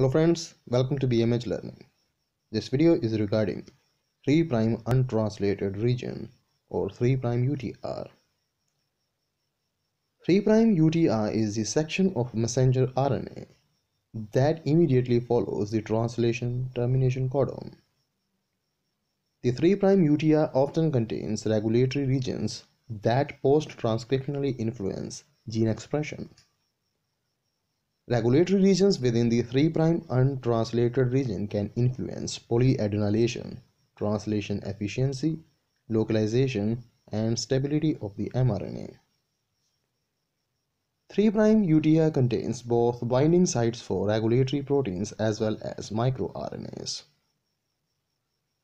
Hello friends, welcome to BMH Learning. This video is regarding 3' untranslated region or 3' UTR. 3' UTR is the section of messenger RNA that immediately follows the translation termination codon. The 3' UTR often contains regulatory regions that post-transcriptionally influence gene expression. Regulatory regions within the 3' untranslated region can influence polyadenylation, translation efficiency, localization, and stability of the mRNA. 3' UTR contains both binding sites for regulatory proteins as well as microRNAs.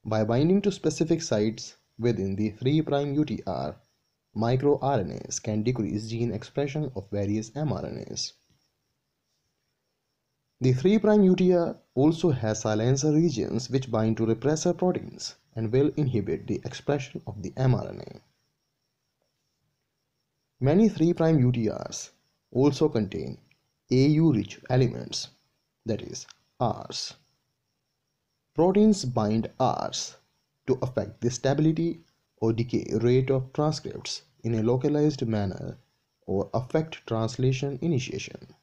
By binding to specific sites within the 3' UTR, microRNAs can decrease gene expression of various mRNAs. The 3' UTR also has silencer regions which bind to repressor proteins and will inhibit the expression of the mRNA. Many 3' UTRs also contain AU-rich elements, that is, Rs. Proteins bind Rs to affect the stability or decay rate of transcripts in a localized manner or affect translation initiation.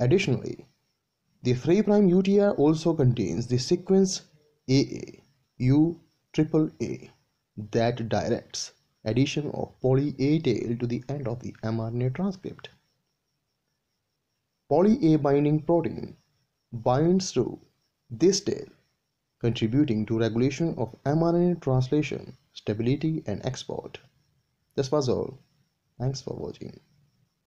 Additionally, the 3' UTR also contains the sequence AA U triple A that directs addition of poly A tail to the end of the mRNA transcript. Poly A binding protein binds to this tail, contributing to regulation of mRNA translation, stability, and export. This was all. Thanks for watching.